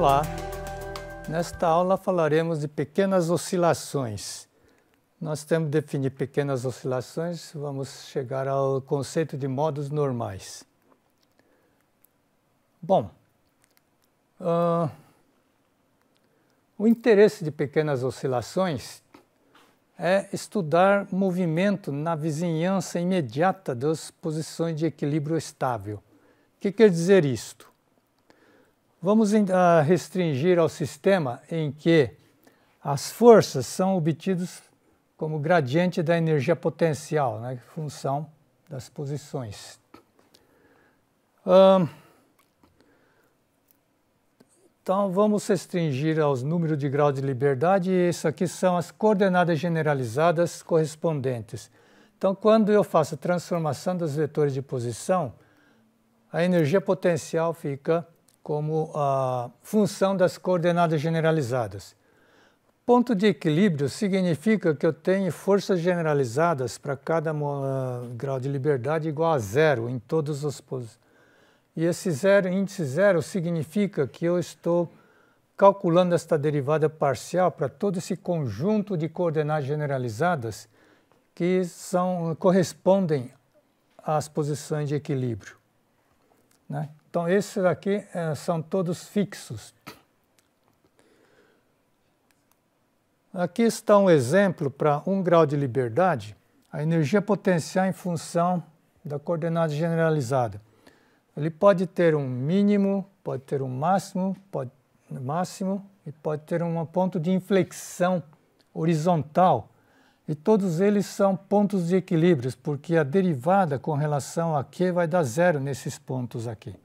Olá. Nesta aula falaremos de pequenas oscilações. Nós temos que definir pequenas oscilações, vamos chegar ao conceito de modos normais. Bom, uh, o interesse de pequenas oscilações é estudar movimento na vizinhança imediata das posições de equilíbrio estável. O que quer dizer isto? Vamos ah, restringir ao sistema em que as forças são obtidas como gradiente da energia potencial, né, função das posições. então, vamos restringir aos números de grau de liberdade, e isso aqui são as coordenadas generalizadas correspondentes. Então, quando eu faço a transformação dos vetores de posição, a energia potencial fica como a função das coordenadas generalizadas. Ponto de equilíbrio significa que eu tenho forças generalizadas para cada uh, grau de liberdade igual a zero em todos os posições. E esse zero, índice zero significa que eu estou calculando esta derivada parcial para todo esse conjunto de coordenadas generalizadas que são, correspondem às posições de equilíbrio. Né? Então, esses aqui eh, são todos fixos. Aqui está um exemplo para um grau de liberdade, a energia potencial em função da coordenada generalizada. Ele pode ter um mínimo, pode ter um máximo, pode, máximo e pode ter um ponto de inflexão horizontal. E todos eles são pontos de equilíbrios, porque a derivada com relação a Q vai dar zero nesses pontos aqui.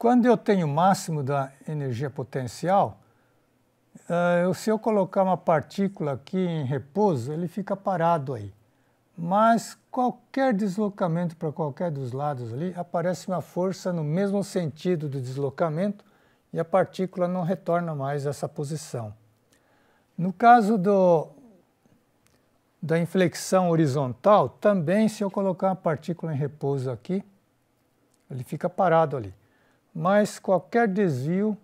Quando eu tenho o máximo da energia potencial, eh, se eu colocar uma partícula aqui em repouso, ele fica parado aí. Mas qualquer deslocamento para qualquer dos lados ali, aparece uma força no mesmo sentido do deslocamento e a partícula não retorna mais a essa posição. No caso do, da inflexão horizontal, também se eu colocar uma partícula em repouso aqui, ele fica parado ali mas qualquer desvio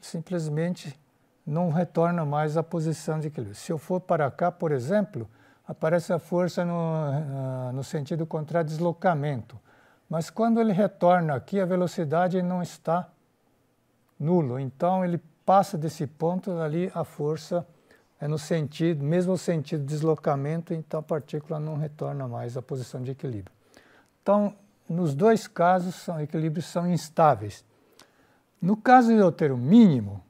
simplesmente não retorna mais à posição de equilíbrio. Se eu for para cá, por exemplo, aparece a força no, ah, no sentido contrário, deslocamento. Mas quando ele retorna aqui, a velocidade não está nulo. Então ele passa desse ponto ali, a força é no sentido, mesmo sentido de deslocamento, então a partícula não retorna mais à posição de equilíbrio. Então, nos dois casos, são equilíbrios são instáveis. No caso de eu ter o mínimo,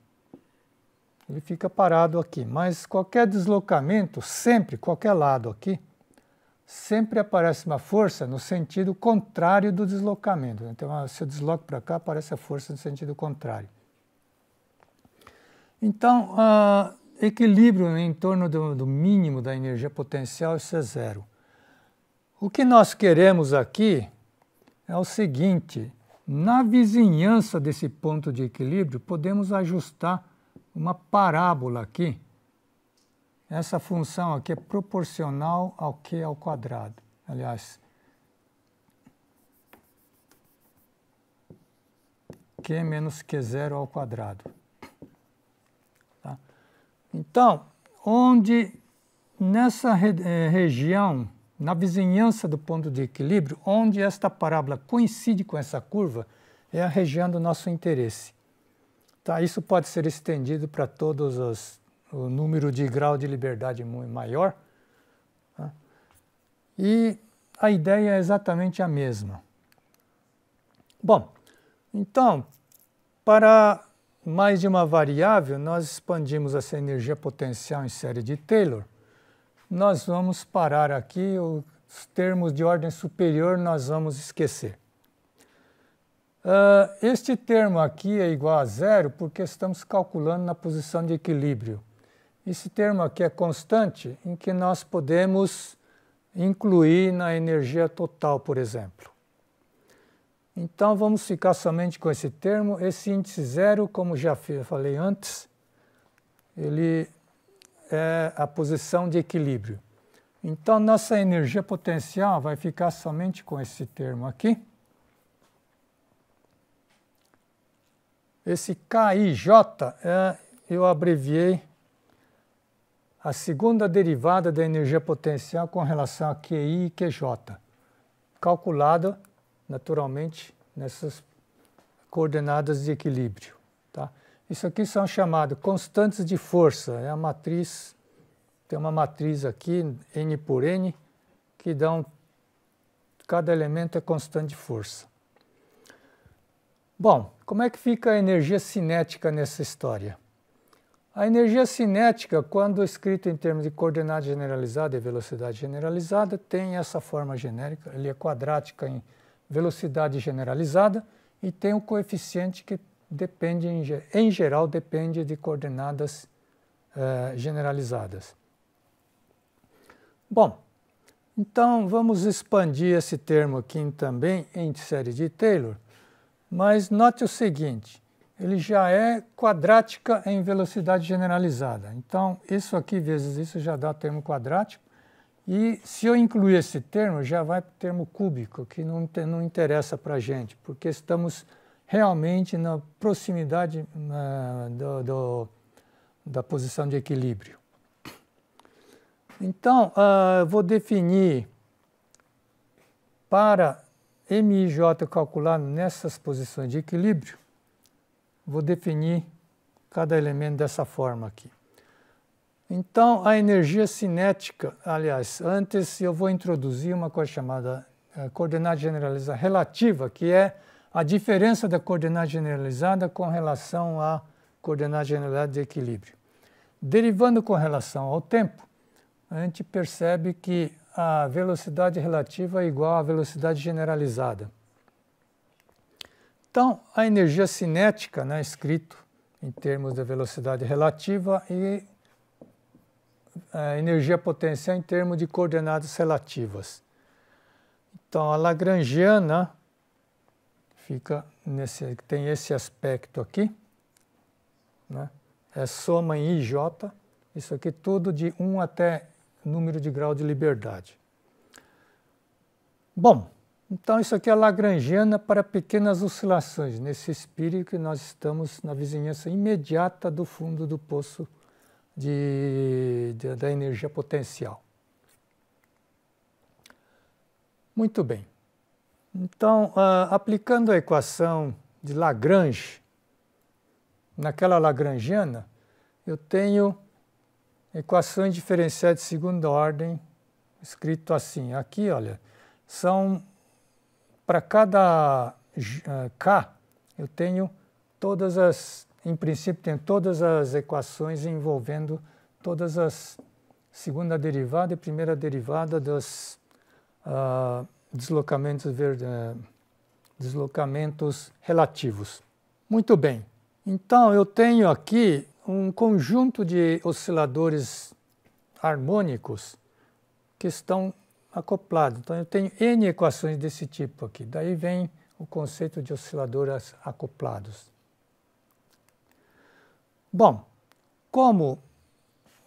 ele fica parado aqui, mas qualquer deslocamento, sempre, qualquer lado aqui, sempre aparece uma força no sentido contrário do deslocamento. Então, ah, se eu desloco para cá, aparece a força no sentido contrário. Então, uh, equilíbrio em torno do, do, mínimo da energia potencial, isso é zero. O que nós queremos aqui é o seguinte: na vizinhança desse ponto de equilíbrio, podemos ajustar uma parábola aqui. Essa função aqui é proporcional ao q ao quadrado. Aliás, q menos q0 ao quadrado. Tá? Então, onde nessa re eh, região na vizinhança do ponto de equilíbrio, onde esta parábola coincide com essa curva, é a região do nosso interesse. Tá? Isso pode ser estendido para todos os, o número de grau de liberdade maior. Tá? E a ideia é exatamente a mesma. Bom, então, para mais de uma variável, nós expandimos essa energia potencial em série de Taylor nós vamos parar aqui, os termos de ordem superior nós vamos esquecer. Uh, este termo aqui é igual a zero porque estamos calculando na posição de equilíbrio. Esse termo aqui é constante em que nós podemos incluir na energia total, por exemplo. Então vamos ficar somente com esse termo. Esse índice zero, como já falei antes, ele é a posição de equilíbrio. Então, nossa energia potencial vai ficar somente com esse termo aqui. Esse KIJ é, eu abreviei a segunda derivada da energia potencial com relação a QI e QJ, calculada naturalmente nessas coordenadas de equilíbrio. Isso aqui são chamados constantes de força. É a matriz, tem uma matriz aqui, N por N, que dá um, cada elemento é constante de força. Bom, como é que fica a energia cinética nessa história? A energia cinética, quando escrita em termos de coordenada generalizada e velocidade generalizada, tem essa forma genérica, ele é quadrática em velocidade generalizada e tem o um coeficiente que depende, em geral, depende de coordenadas eh, generalizadas. Bom, então vamos expandir esse termo aqui também em série de Taylor, mas note o seguinte, ele já é quadrática em velocidade generalizada. Então, isso aqui vezes isso já dá termo quadrático. E se eu incluir esse termo, já vai para o termo cúbico, que não, não interessa para a gente, porque estamos realmente na proximidade uh, do, do, da posição de equilíbrio. Então, uh, vou definir para MIJ calcular nessas posições de equilíbrio, vou definir cada elemento dessa forma aqui. Então, a energia cinética, aliás, antes eu vou introduzir uma coisa chamada uh, coordenada generalizada relativa, que é a diferença da coordenada generalizada com relação à coordenada generalizada de equilíbrio. Derivando com relação ao tempo, a gente percebe que a velocidade relativa é igual à velocidade generalizada. Então, a energia cinética, né, escrito em termos da velocidade relativa, e a eh, energia potencial em termos de coordenadas relativas. Então, a Lagrangiana fica nesse, tem esse aspecto aqui, né? é soma em IJ, isso aqui tudo de 1 até número de grau de liberdade. Bom, então isso aqui é lagrangiana para pequenas oscilações, nesse espírito que nós estamos na vizinhança imediata do fundo do poço de, de da energia potencial. Muito bem. Então, ah, aplicando a equação de Lagrange, naquela lagrangiana, eu tenho equações diferenciais de segunda ordem, escrito assim. Aqui, olha, são para cada ah, K, eu tenho todas as, em princípio, tem todas as equações envolvendo todas as segunda derivada e primeira derivada das uh, deslocamentos, eh, deslocamentos relativos. Muito bem, então eu tenho aqui um conjunto de osciladores harmônicos que estão acoplados. Então eu tenho n equações desse tipo aqui, daí vem o conceito de osciladores acoplados. Bom, como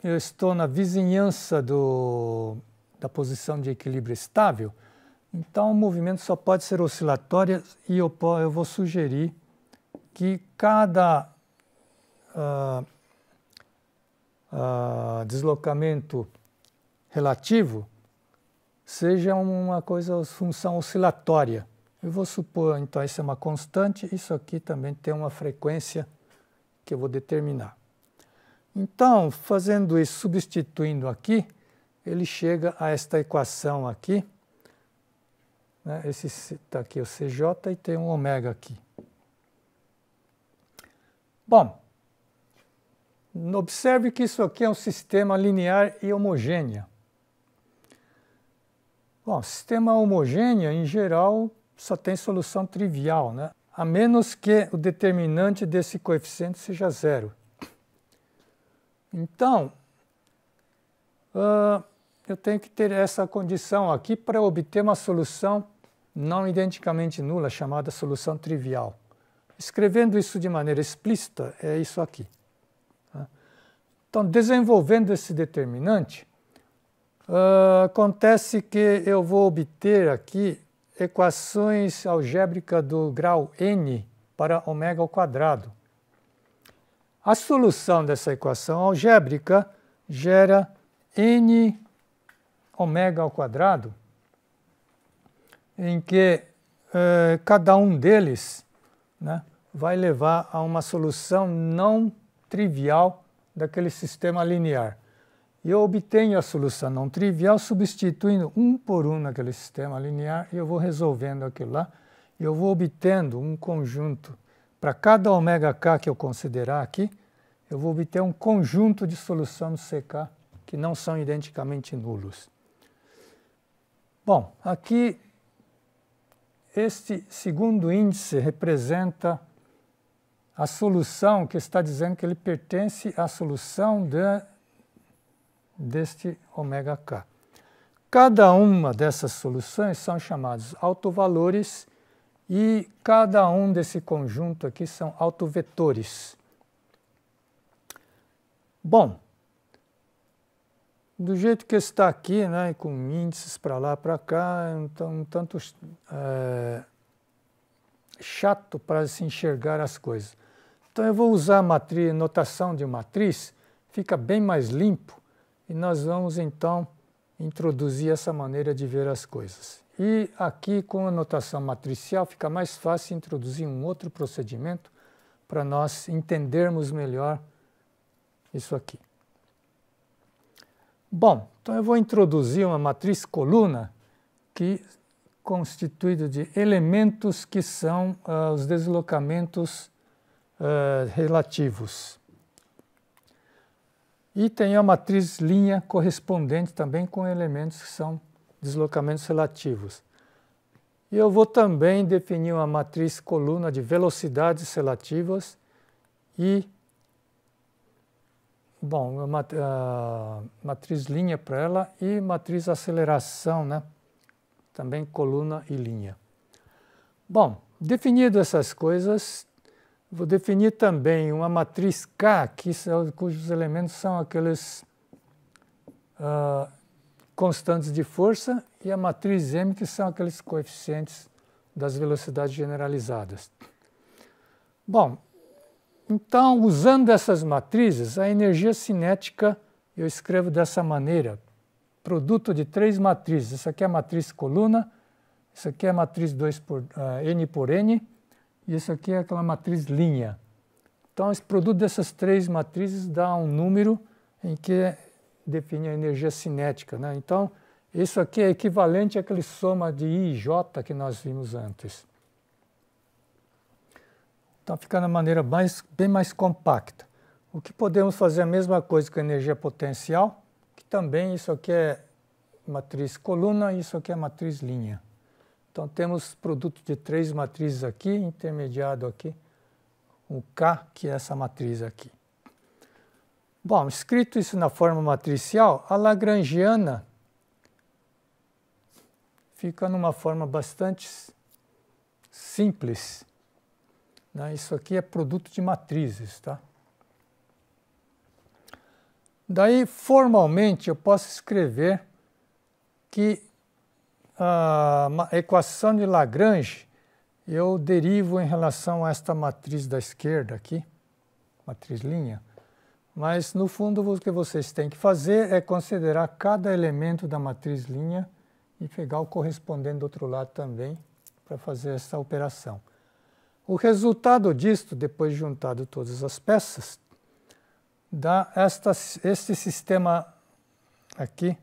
eu estou na vizinhança do, da posição de equilíbrio estável, então, o movimento só pode ser oscilatório e eu, eu vou sugerir que cada uh, uh, deslocamento relativo seja uma coisa, função oscilatória. Eu vou supor, então, isso é uma constante, isso aqui também tem uma frequência que eu vou determinar. Então, fazendo isso, substituindo aqui, ele chega a esta equação aqui, né? Esse está aqui o CJ e tem um ômega aqui. Bom, observe que isso aqui é um sistema linear e homogêneo. Bom, sistema homogêneo, em geral, só tem solução trivial, né? a menos que o determinante desse coeficiente seja zero. Então, uh, eu tenho que ter essa condição aqui para obter uma solução não identicamente nula, chamada solução trivial. Escrevendo isso de maneira explícita, é isso aqui. Tá? Então, desenvolvendo esse determinante, uh, acontece que eu vou obter aqui equações algébricas do grau n para ômega ao quadrado. A solução dessa equação algébrica gera n ômega ao quadrado em que eh, cada um deles né, vai levar a uma solução não trivial daquele sistema linear. E eu obtenho a solução não trivial substituindo um por um naquele sistema linear e eu vou resolvendo aquilo lá. E eu vou obtendo um conjunto, para cada ômega k que eu considerar aqui, eu vou obter um conjunto de solução de CK que não são identicamente nulos. Bom, aqui este segundo índice representa a solução que está dizendo que ele pertence à solução de, deste ômega k. Cada uma dessas soluções são chamados autovalores e cada um desse conjunto aqui são autovetores. Bom, do jeito que está aqui, né, com índices para lá, para cá, então um tanto é, chato para se enxergar as coisas. Então eu vou usar a matriz, notação de matriz, fica bem mais limpo e nós vamos então introduzir essa maneira de ver as coisas. E aqui com a notação matricial fica mais fácil introduzir um outro procedimento para nós entendermos melhor isso aqui. Bom, então eu vou introduzir uma matriz coluna que constituída de elementos que são uh, os deslocamentos uh, relativos. E tem a matriz linha correspondente também com elementos que são deslocamentos relativos. E eu vou também definir uma matriz coluna de velocidades relativas e Bom, mat uh, matriz linha para ela e matriz aceleração, né? Também coluna e linha. Bom, definido essas coisas, vou definir também uma matriz K, que são, cujos elementos são aqueles uh, constantes de força, e a matriz M, que são aqueles coeficientes das velocidades generalizadas. Bom, então, usando essas matrizes, a energia cinética, eu escrevo dessa maneira, produto de três matrizes. Isso aqui é a matriz coluna, isso aqui é a matriz 2 por, uh, N por N, e isso aqui é aquela matriz linha. Então, esse produto dessas três matrizes dá um número em que define a energia cinética. Né? Então, isso aqui é equivalente àquele soma de I e J que nós vimos antes. Então fica na maneira mais, bem mais compacta. O que podemos fazer é a mesma coisa com a energia potencial, que também isso aqui é matriz coluna e isso aqui é matriz linha. Então temos produto de três matrizes aqui, intermediado aqui, o K, que é essa matriz aqui. Bom, escrito isso na forma matricial, a lagrangiana fica numa forma bastante simples. Né? Isso aqui é produto de matrizes, tá? Daí, formalmente, eu posso escrever que a equação de Lagrange eu derivo em relação a esta matriz da esquerda aqui, matriz linha, mas no fundo o que vocês têm que fazer é considerar cada elemento da matriz linha e pegar o correspondente do outro lado também para fazer essa operação. O resultado disto, depois de juntado todas as peças, dá esta, este sistema aqui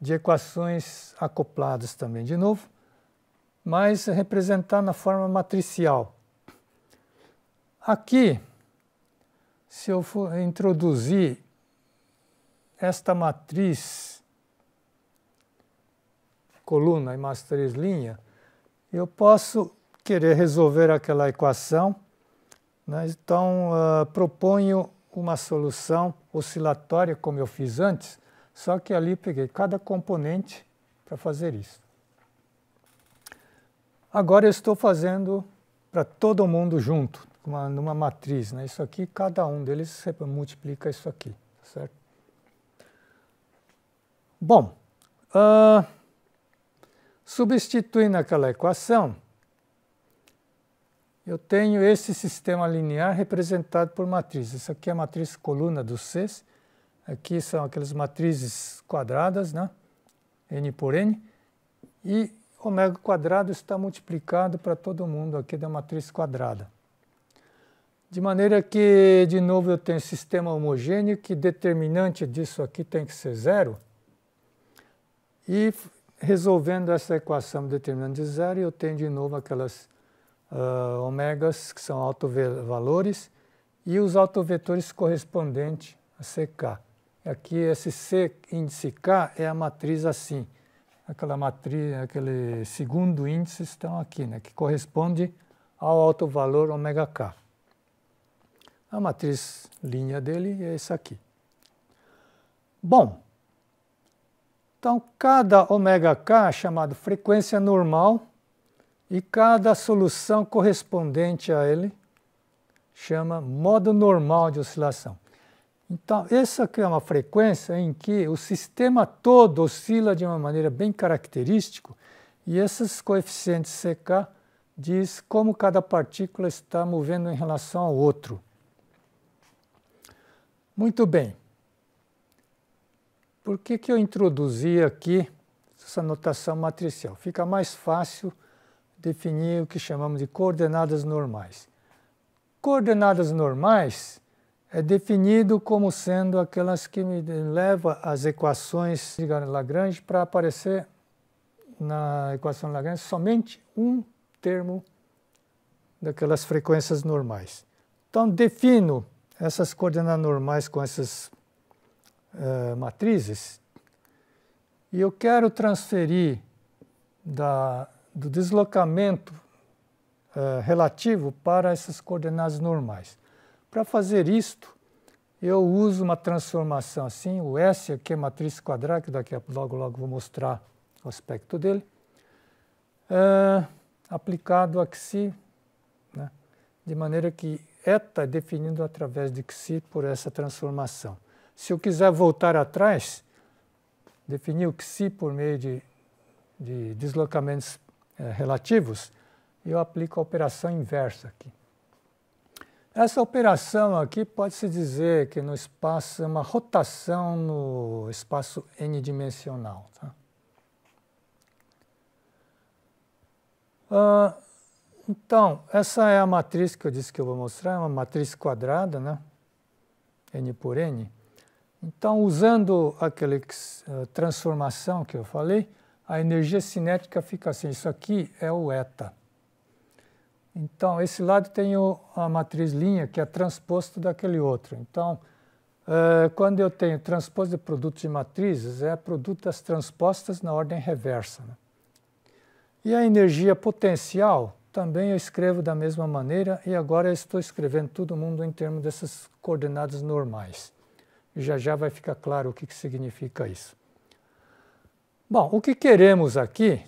de equações acopladas também de novo, mas representado na forma matricial. Aqui, se eu for introduzir esta matriz coluna e mais três linha, eu posso querer resolver aquela equação. Né? Então, uh, proponho uma solução oscilatória, como eu fiz antes, só que ali peguei cada componente para fazer isso. Agora eu estou fazendo para todo mundo junto, uma, numa matriz. Né? Isso aqui, cada um deles multiplica isso aqui, certo? Bom, uh, substituindo aquela equação, eu tenho esse sistema linear representado por matrizes. Isso aqui é a matriz coluna dos Cs, aqui são aquelas matrizes quadradas, né? n por n, e ômega quadrado está multiplicado para todo mundo aqui da matriz quadrada. De maneira que, de novo, eu tenho sistema homogêneo, que determinante disso aqui tem que ser zero. E resolvendo essa equação determinante de zero, eu tenho de novo aquelas uh, ômegas, que são autovalores, e os autovetores correspondentes a CK. Aqui esse C índice K é a matriz assim. Aquela matriz, aquele segundo índice estão aqui, né, que corresponde ao autovalor omega K. A matriz linha dele é essa aqui. Bom, então cada ωk, K, chamado frequência normal, e cada solução correspondente a ele chama modo normal de oscilação. Então, essa aqui é uma frequência em que o sistema todo oscila de uma maneira bem característica e esses coeficientes CK diz como cada partícula está movendo em relação ao outro. Muito bem. Por que, que eu introduzi aqui essa notação matricial? Fica mais fácil definir o que chamamos de coordenadas normais. Coordenadas normais é definido como sendo aquelas que me levam as equações de Lagrange para aparecer na equação de Lagrange somente um termo daquelas frequências normais. Então, defino essas coordenadas normais com essas uh, matrizes e eu quero transferir da do deslocamento uh, relativo para essas coordenadas normais. Para fazer isto, eu uso uma transformação assim, o S aqui é matriz quadrada, que daqui a logo logo vou mostrar o aspecto dele, uh, aplicado a xi, né, de maneira que eta é definido através de xi por essa transformação. Se eu quiser voltar atrás, definir o xi por meio de, de deslocamentos é, relativos, eu aplico a operação inversa aqui. Essa operação aqui pode-se dizer que no espaço é uma rotação no espaço n-dimensional. Tá? Ah, então, essa é a matriz que eu disse que eu vou mostrar, é uma matriz quadrada, né? n por n. Então, usando aquela uh, eh, transformação que eu falei, a energia cinética fica assim. Isso aqui é o eta. Então, esse lado tem o, a matriz linha, que é transposto daquele outro. Então, eh, quando eu tenho transposto de produto de matrizes, é produto das transpostas na ordem reversa. Né? E a energia potencial também eu escrevo da mesma maneira, e agora eu estou escrevendo todo mundo em termos dessas coordenadas normais. já já vai ficar claro o que, que significa isso. Bom, o que queremos aqui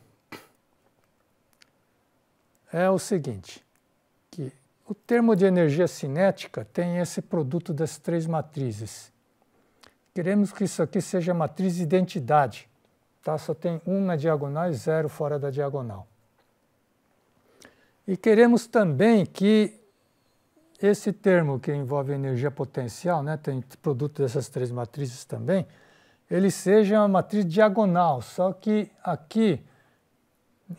é o seguinte, que o termo de energia cinética tem esse produto das três matrizes. Queremos que isso aqui seja matriz identidade, tá? Só tem um na diagonal e zero fora da diagonal. E queremos também que esse termo que envolve energia potencial, né, tem produto dessas três matrizes também, ele seja uma matriz diagonal, só que aqui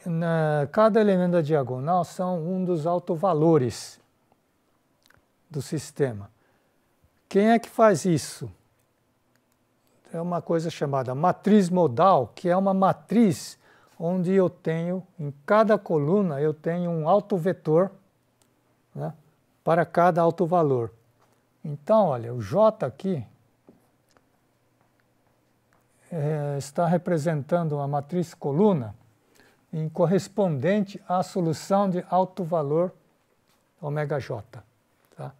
na, cada elemento da diagonal são um dos autovalores do sistema. Quem é que faz isso? É uma coisa chamada matriz modal, que é uma matriz onde eu tenho, em cada coluna, eu tenho um autovetor né, para cada autovalor. Então, olha, o J aqui eh, está representando a matriz coluna em correspondente à solução de alto valor ômega J. Tá?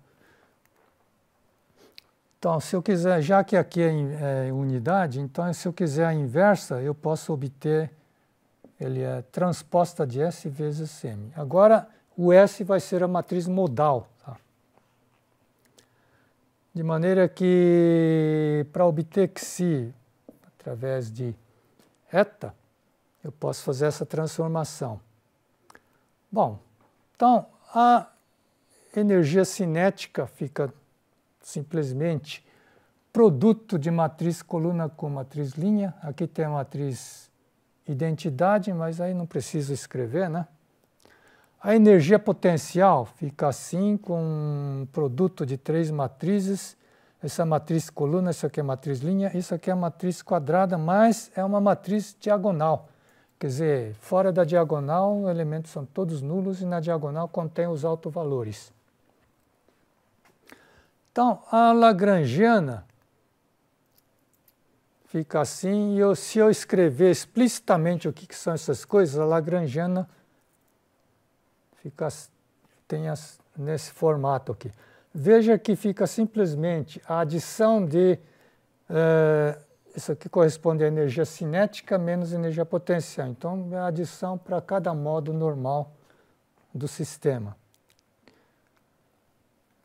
Então, se eu quiser, já que aqui é, é, unidade, então se eu quiser a inversa, eu posso obter, ele é transposta de S vezes M. Agora, o S vai ser a matriz modal. Tá? De maneira que, para obter que se através de eta, eu posso fazer essa transformação. Bom, então a energia cinética fica simplesmente produto de matriz coluna com matriz linha. Aqui tem a matriz identidade, mas aí não preciso escrever, né? A energia potencial fica assim, com um produto de três matrizes essa matriz coluna, isso aqui é matriz linha, isso aqui é matriz quadrada, mas é uma matriz diagonal. Quer dizer, fora da diagonal, os elementos são todos nulos e na diagonal contém os autovalores. Então, a lagrangiana fica assim, e eu, se eu escrever explicitamente o que, que são essas coisas, a lagrangiana fica, tem as, nesse formato aqui. Veja que fica simplesmente a adição de, uh, isso aqui corresponde à energia cinética menos energia potencial. Então, é a adição para cada modo normal do sistema.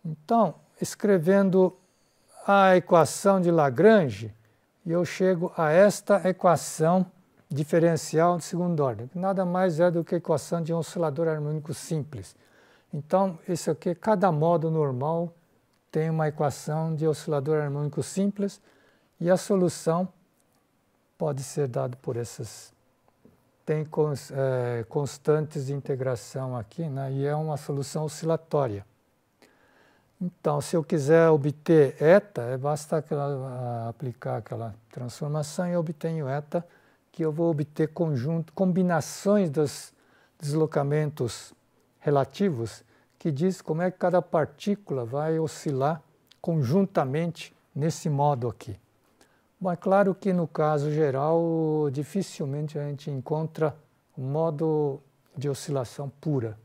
Então, escrevendo a equação de Lagrange, eu chego a esta equação diferencial de segunda ordem, que nada mais é do que a equação de um oscilador harmônico simples. Então, isso aqui, cada modo normal tem uma equação de oscilador harmônico simples e a solução pode ser dada por essas. Tem cons, é, constantes de integração aqui, né? e é uma solução oscilatória. Então, se eu quiser obter eta, é basta aquela, aplicar aquela transformação e obtenho eta, que eu vou obter conjunto, combinações dos deslocamentos relativos que diz como é que cada partícula vai oscilar conjuntamente nesse modo aqui. Bom, é claro que no caso geral, dificilmente a gente encontra um modo de oscilação pura.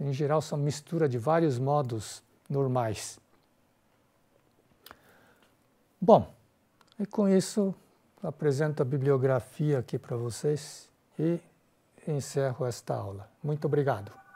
Em geral, são mistura de vários modos normais. Bom, e com isso apresento a bibliografia aqui para vocês e encerro esta aula. Muito obrigado.